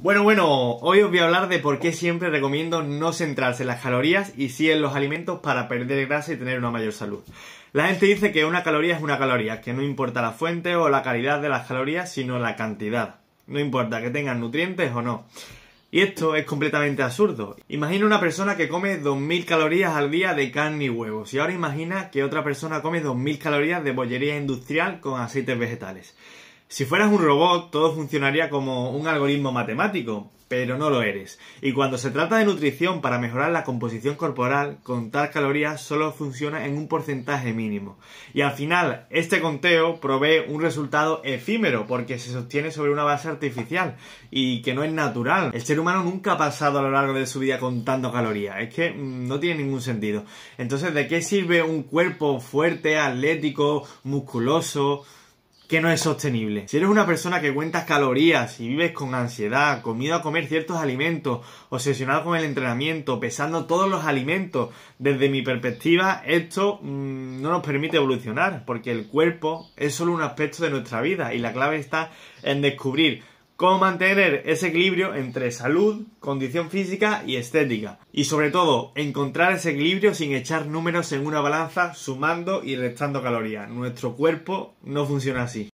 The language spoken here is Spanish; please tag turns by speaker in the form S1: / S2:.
S1: Bueno, bueno, hoy os voy a hablar de por qué siempre recomiendo no centrarse en las calorías y sí en los alimentos para perder grasa y tener una mayor salud. La gente dice que una caloría es una caloría, que no importa la fuente o la calidad de las calorías, sino la cantidad. No importa que tengan nutrientes o no. Y esto es completamente absurdo. Imagina una persona que come 2.000 calorías al día de carne y huevos. Y ahora imagina que otra persona come 2.000 calorías de bollería industrial con aceites vegetales. Si fueras un robot, todo funcionaría como un algoritmo matemático, pero no lo eres. Y cuando se trata de nutrición para mejorar la composición corporal, contar calorías solo funciona en un porcentaje mínimo. Y al final, este conteo provee un resultado efímero porque se sostiene sobre una base artificial y que no es natural. El ser humano nunca ha pasado a lo largo de su vida contando calorías. Es que mm, no tiene ningún sentido. Entonces, ¿de qué sirve un cuerpo fuerte, atlético, musculoso? que no es sostenible. Si eres una persona que cuentas calorías y vives con ansiedad, con a comer ciertos alimentos, obsesionado con el entrenamiento, pesando todos los alimentos, desde mi perspectiva esto mm, no nos permite evolucionar, porque el cuerpo es solo un aspecto de nuestra vida y la clave está en descubrir cómo mantener ese equilibrio entre salud, condición física y estética. Y sobre todo, encontrar ese equilibrio sin echar números en una balanza sumando y restando calorías. Nuestro cuerpo no funciona así.